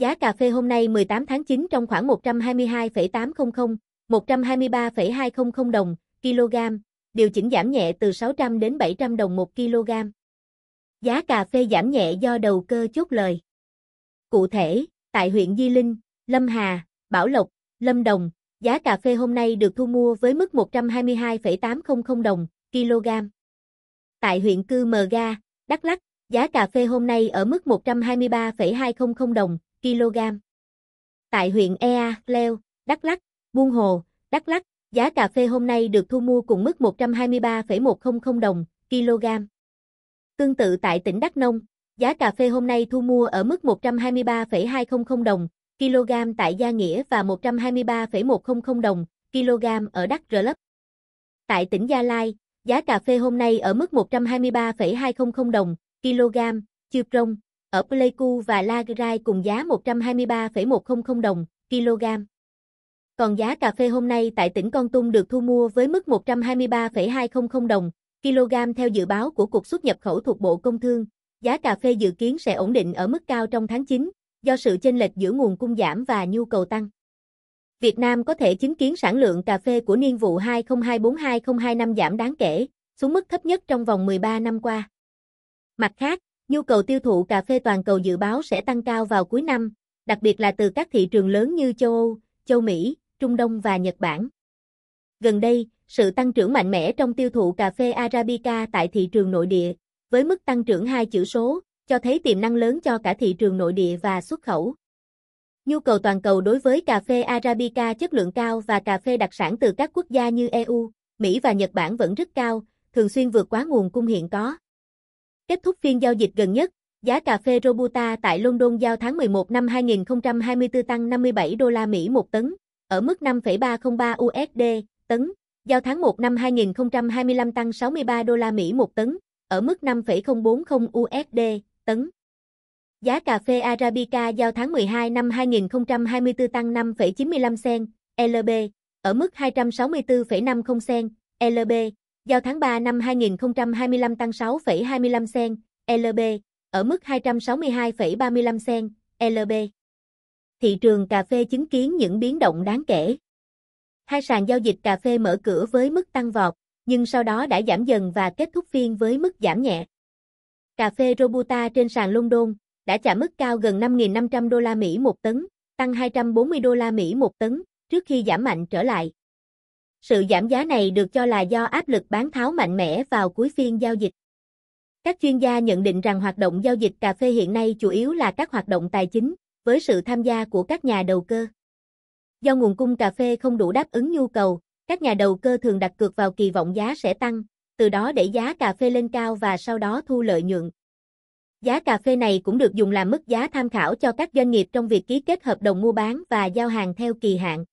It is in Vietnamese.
Giá cà phê hôm nay 18 tháng 9 trong khoảng 122,800, 123,200 đồng kg, điều chỉnh giảm nhẹ từ 600 đến 700 đồng 1 kg. Giá cà phê giảm nhẹ do đầu cơ chốt lời. Cụ thể, tại huyện Di Linh, Lâm Hà, Bảo Lộc, Lâm Đồng, giá cà phê hôm nay được thu mua với mức 122,800 đồng kg. Tại huyện Cư Mờ Ga, Đắk Lắk, giá cà phê hôm nay ở mức 123,200 đồng kg. Tại huyện Ea, Leo, Đắk Lắk, Buôn Hồ, Đắk Lắk, giá cà phê hôm nay được thu mua cùng mức 123,100 đồng, kg. Tương tự tại tỉnh Đắk Nông, giá cà phê hôm nay thu mua ở mức 123,200 đồng, kg tại Gia Nghĩa và 123,100 đồng, kg ở Đắk Rơ Lấp. Tại tỉnh Gia Lai, giá cà phê hôm nay ở mức 123,200 đồng, kg, Chư Prông, ở Pleiku và Lagrai cùng giá 123,100 đồng, kg. Còn giá cà phê hôm nay tại tỉnh Con Tum được thu mua với mức 123,200 đồng, kg theo dự báo của Cục xuất nhập khẩu thuộc Bộ Công Thương. Giá cà phê dự kiến sẽ ổn định ở mức cao trong tháng 9, do sự chênh lệch giữa nguồn cung giảm và nhu cầu tăng. Việt Nam có thể chứng kiến sản lượng cà phê của niên vụ 2024-2025 giảm đáng kể, xuống mức thấp nhất trong vòng 13 năm qua. Mặt khác, Nhu cầu tiêu thụ cà phê toàn cầu dự báo sẽ tăng cao vào cuối năm, đặc biệt là từ các thị trường lớn như châu Âu, châu Mỹ, Trung Đông và Nhật Bản. Gần đây, sự tăng trưởng mạnh mẽ trong tiêu thụ cà phê Arabica tại thị trường nội địa, với mức tăng trưởng hai chữ số, cho thấy tiềm năng lớn cho cả thị trường nội địa và xuất khẩu. Nhu cầu toàn cầu đối với cà phê Arabica chất lượng cao và cà phê đặc sản từ các quốc gia như EU, Mỹ và Nhật Bản vẫn rất cao, thường xuyên vượt quá nguồn cung hiện có. Kết thúc phiên giao dịch gần nhất, giá cà phê Robusta tại London giao tháng 11 năm 2024 tăng 57 đô la Mỹ một tấn, ở mức 5,303 USD tấn, giao tháng 1 năm 2025 tăng 63 đô la Mỹ một tấn, ở mức 5,040 USD tấn. Giá cà phê Arabica giao tháng 12 năm 2024 tăng 5,95 sen LB, ở mức 264,50 sen LB, Giao tháng 3 năm 2025 tăng 6,25 sen, LB, ở mức 262,35 sen, LB. Thị trường cà phê chứng kiến những biến động đáng kể. Hai sàn giao dịch cà phê mở cửa với mức tăng vọt, nhưng sau đó đã giảm dần và kết thúc phiên với mức giảm nhẹ. Cà phê Robusta trên sàn London đã chạm mức cao gần 5.500 đô la Mỹ một tấn, tăng 240 đô la Mỹ một tấn, trước khi giảm mạnh trở lại. Sự giảm giá này được cho là do áp lực bán tháo mạnh mẽ vào cuối phiên giao dịch. Các chuyên gia nhận định rằng hoạt động giao dịch cà phê hiện nay chủ yếu là các hoạt động tài chính, với sự tham gia của các nhà đầu cơ. Do nguồn cung cà phê không đủ đáp ứng nhu cầu, các nhà đầu cơ thường đặt cược vào kỳ vọng giá sẽ tăng, từ đó đẩy giá cà phê lên cao và sau đó thu lợi nhuận. Giá cà phê này cũng được dùng làm mức giá tham khảo cho các doanh nghiệp trong việc ký kết hợp đồng mua bán và giao hàng theo kỳ hạn.